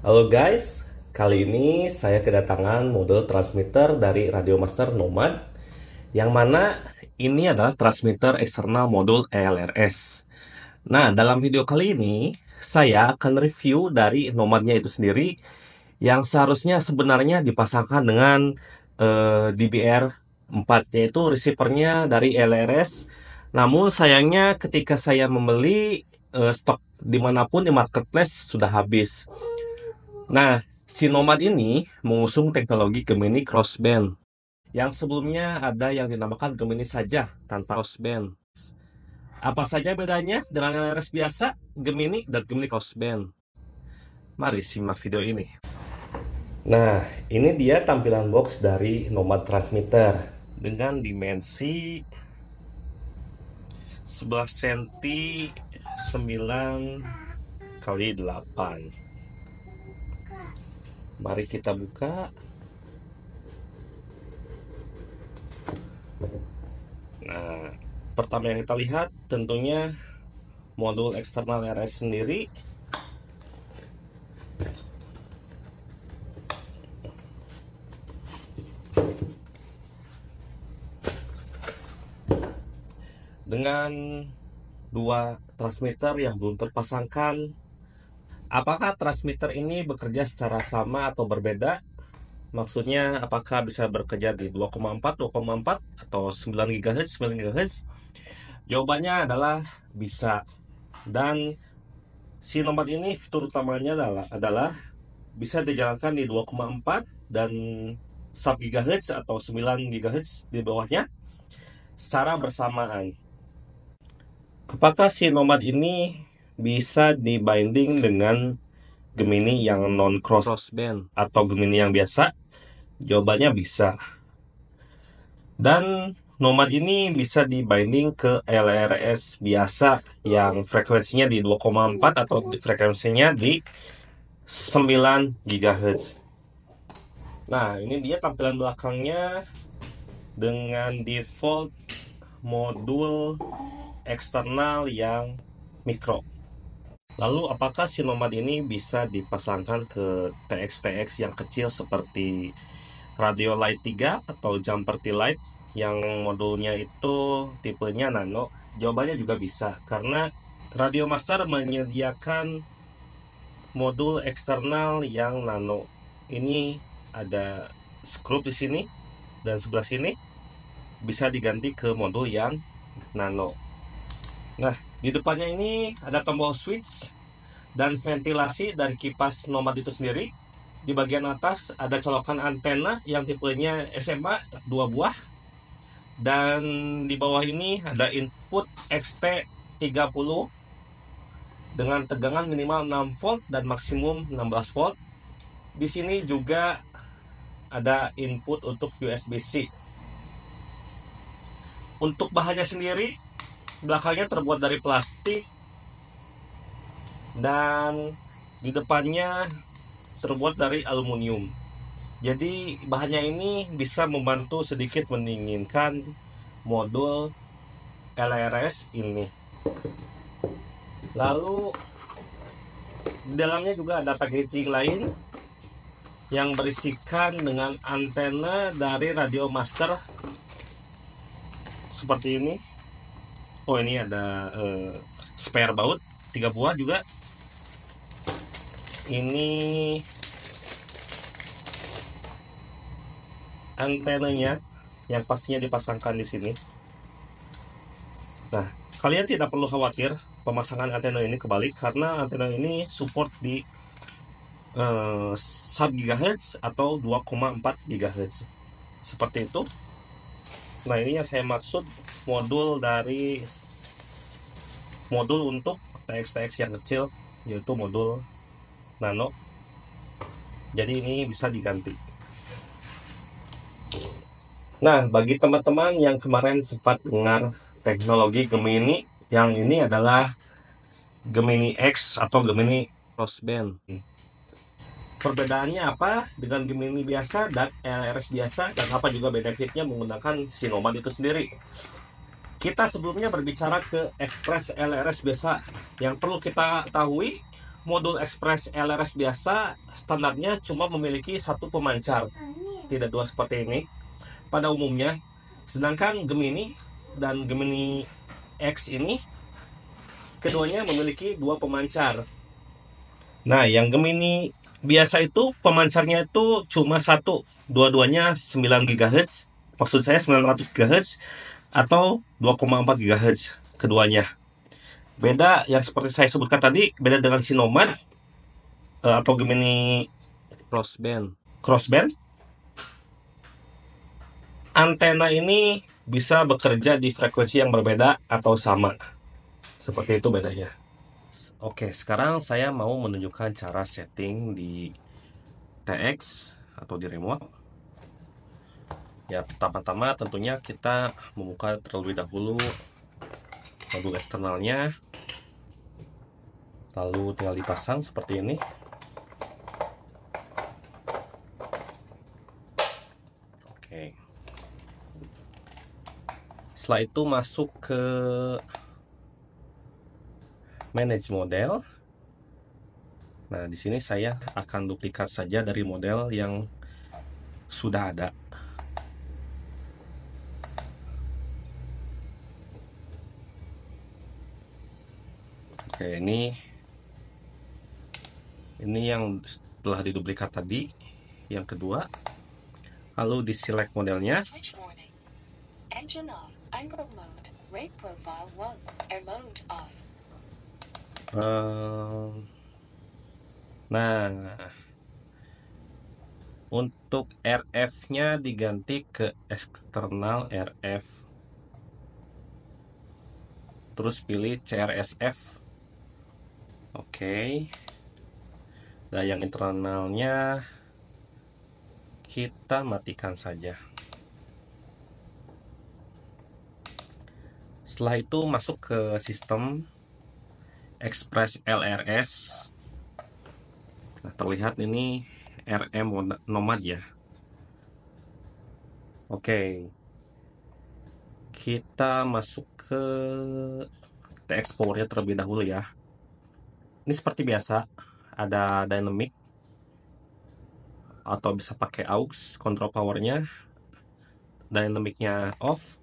Halo guys, kali ini saya kedatangan model transmitter dari Radio Master Nomad yang mana ini adalah transmitter eksternal modul ELRS. Nah, dalam video kali ini saya akan review dari Nomadnya itu sendiri yang seharusnya sebenarnya dipasangkan dengan eh, DBR 4 yaitu receivernya dari ELRS. Namun sayangnya ketika saya membeli eh, stok dimanapun di marketplace sudah habis Nah, si Nomad ini mengusung teknologi Gemini Crossband. Yang sebelumnya ada yang dinamakan Gemini saja tanpa crossband. Apa saja bedanya dengan LRS biasa, Gemini, dan Gemini Crossband? Mari simak video ini. Nah, ini dia tampilan box dari Nomad Transmitter dengan dimensi 11 cm 9 kali 8 mari kita buka nah pertama yang kita lihat tentunya modul eksternal RS sendiri dengan dua transmitter yang belum terpasangkan Apakah transmitter ini bekerja secara sama atau berbeda? Maksudnya apakah bisa bekerja di 2,4, 2,4 atau 9 GHz, 9 GHz? Jawabannya adalah bisa. Dan si nomad ini fitur utamanya adalah, adalah bisa dijalankan di 2,4 dan sub GHz atau 9 GHz di bawahnya secara bersamaan. Apakah si nomad ini bisa dibinding dengan Gemini yang non cross, cross band atau Gemini yang biasa? Jawabannya bisa. Dan Nomad ini bisa dibinding ke LRS biasa yang frekuensinya di 2,4 atau frekuensinya di 9 GHz. Nah, ini dia tampilan belakangnya dengan default modul eksternal yang mikro. Lalu apakah Sinomad ini bisa dipasangkan ke TX-TX yang kecil seperti Radio Light 3 atau t Light yang modulnya itu tipenya nano? Jawabannya juga bisa karena Radio Master menyediakan modul eksternal yang nano. Ini ada skrup di sini dan sebelah sini bisa diganti ke modul yang nano. Nah, di depannya ini ada tombol switch dan ventilasi dari kipas nomad itu sendiri. Di bagian atas ada colokan antena yang tipenya SMA dua buah. Dan di bawah ini ada input XT30 dengan tegangan minimal 6 volt dan maksimum 16 volt. Di sini juga ada input untuk USB-C. Untuk bahannya sendiri belakangnya terbuat dari plastik dan di depannya terbuat dari aluminium. Jadi bahannya ini bisa membantu sedikit mendinginkan modul LRS ini. Lalu di dalamnya juga ada packaging lain yang berisikan dengan antena dari radio master seperti ini oh ini ada uh, spare baut tiga buah juga ini antenanya yang pastinya dipasangkan di sini nah kalian tidak perlu khawatir pemasangan antena ini kebalik karena antena ini support di uh, sub gigahertz atau 2,4 gigahertz seperti itu Nah, ini yang saya maksud modul dari modul untuk TX-TX yang kecil yaitu modul nano. Jadi ini bisa diganti. Nah, bagi teman-teman yang kemarin sempat dengar teknologi Gemini, yang ini adalah Gemini X atau Gemini Crossband perbedaannya apa dengan Gemini biasa dan LRS biasa dan apa juga benefitnya menggunakan Sinoman itu sendiri. Kita sebelumnya berbicara ke Express LRS biasa. Yang perlu kita ketahui, modul Express LRS biasa standarnya cuma memiliki satu pemancar, tidak dua seperti ini pada umumnya. Sedangkan Gemini dan Gemini X ini keduanya memiliki dua pemancar. Nah, yang Gemini biasa itu pemancarnya itu cuma satu dua-duanya 9 GHz maksud saya 900 GHz atau 2,4 GHz keduanya beda yang seperti saya sebutkan tadi beda dengan Sinoman uh, eh, atau Gemini crossband crossband antena ini bisa bekerja di frekuensi yang berbeda atau sama seperti itu bedanya Oke, sekarang saya mau menunjukkan cara setting di TX atau di remote. Ya, pertama-tama tentunya kita membuka terlebih dahulu modul eksternalnya. Lalu tinggal dipasang seperti ini. Oke. Setelah itu masuk ke manage model. Nah, di sini saya akan duplikat saja dari model yang sudah ada. Oke, ini ini yang telah diduplikat tadi, yang kedua. Lalu di select modelnya nah untuk RF-nya diganti ke eksternal RF terus pilih CRSF oke okay. nah yang internalnya kita matikan saja setelah itu masuk ke sistem Express LRS. Nah, terlihat ini RM Nomad ya. Oke. Kita masuk ke TX powernya terlebih dahulu ya. Ini seperti biasa ada dynamic atau bisa pakai aux control powernya dynamicnya off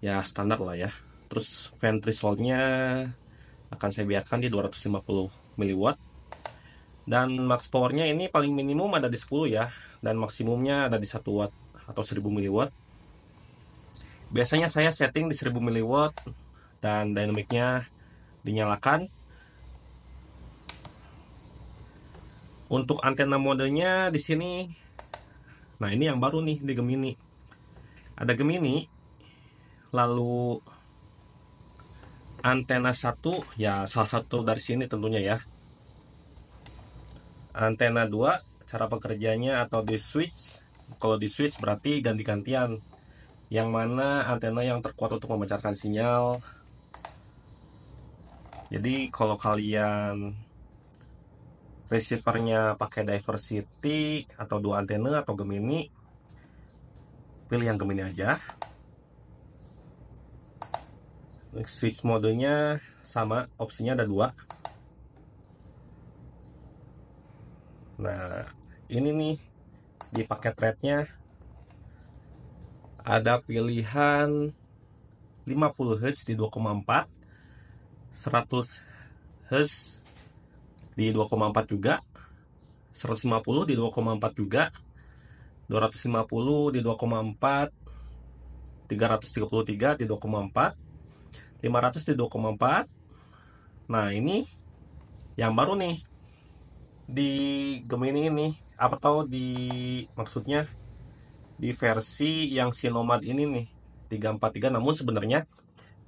ya standar lah ya terus ventrisolnya akan saya biarkan di 250 mW dan max powernya ini paling minimum ada di 10 ya dan maksimumnya ada di 1 watt atau 1000 mW biasanya saya setting di 1000 mW dan dynamicnya dinyalakan untuk antena modelnya di sini nah ini yang baru nih di Gemini ada Gemini lalu antena satu ya salah satu dari sini tentunya ya antena 2 cara pekerjanya atau di switch kalau di switch berarti ganti-gantian yang mana antena yang terkuat untuk memancarkan sinyal jadi kalau kalian receivernya pakai diversity atau dua antena atau gemini pilih yang gemini aja switch modenya sama opsinya ada dua nah ini nih di paket rednya ada pilihan 50 Hz di 2,4 100 Hz di 2,4 juga 150 di 2,4 juga 250 di 2,4 333 di 2,4 500 di 2,4 nah ini yang baru nih di Gemini ini apa tahu di maksudnya di versi yang si Nomad ini nih 343 namun sebenarnya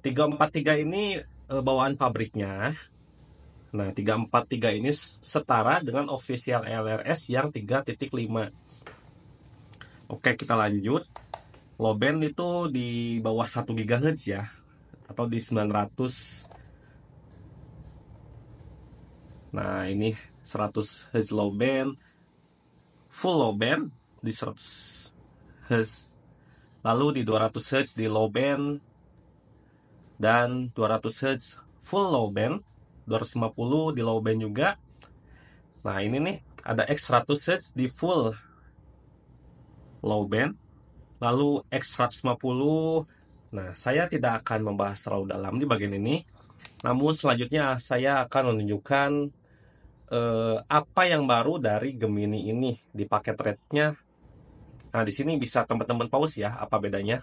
343 ini e, bawaan pabriknya nah 343 ini setara dengan official LRS yang 3.5 oke kita lanjut low band itu di bawah 1 GHz ya atau di 900 nah ini 100 Hz low band full low band di 100 Hz lalu di 200 Hz di low band dan 200 Hz full low band 250 di low band juga nah ini nih ada X100 Hz di full low band lalu X150 Nah, saya tidak akan membahas terlalu dalam di bagian ini. Namun selanjutnya saya akan menunjukkan eh, apa yang baru dari Gemini ini di paket rate Nah, di sini bisa teman-teman pause ya, apa bedanya.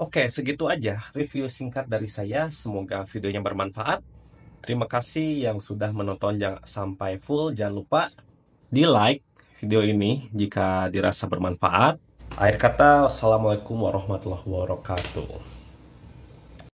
Oke, segitu aja review singkat dari saya. Semoga videonya bermanfaat. Terima kasih yang sudah menonton sampai full. Jangan lupa di like video ini jika dirasa bermanfaat Akhir kata, Assalamualaikum warahmatullahi wabarakatuh.